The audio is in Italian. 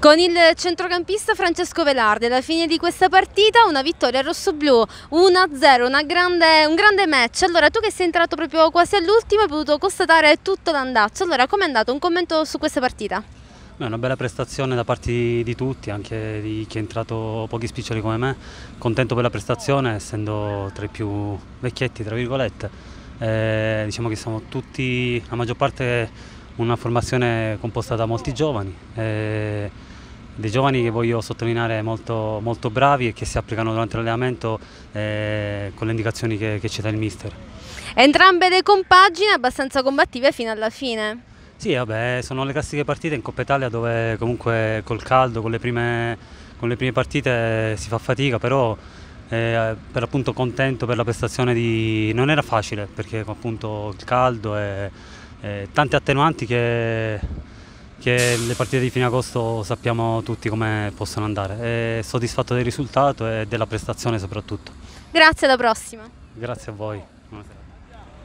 Con il centrocampista Francesco Velarde, alla fine di questa partita una vittoria rossoblù, 1-0, un grande match. Allora tu che sei entrato proprio quasi all'ultimo hai potuto constatare tutto l'andazzo. Allora com'è andato? Un commento su questa partita? Beh, una bella prestazione da parte di, di tutti, anche di chi è entrato pochi spiccioli come me. Contento per la prestazione, essendo tra i più vecchietti, tra virgolette. Eh, diciamo che siamo tutti, la maggior parte, una formazione composta da molti giovani. Eh, dei giovani che voglio sottolineare molto, molto bravi e che si applicano durante l'allenamento eh, con le indicazioni che, che ci dà il mister. Entrambe le compagini abbastanza combattive fino alla fine. Sì, vabbè, sono le classiche partite in Coppa Italia dove comunque col caldo, con le prime, con le prime partite si fa fatica, però eh, per appunto contento per la prestazione di... non era facile perché appunto il caldo e, e tante attenuanti che che le partite di fine agosto sappiamo tutti come possono andare. È soddisfatto del risultato e della prestazione soprattutto. Grazie, alla prossima. Grazie a voi. Buonasera.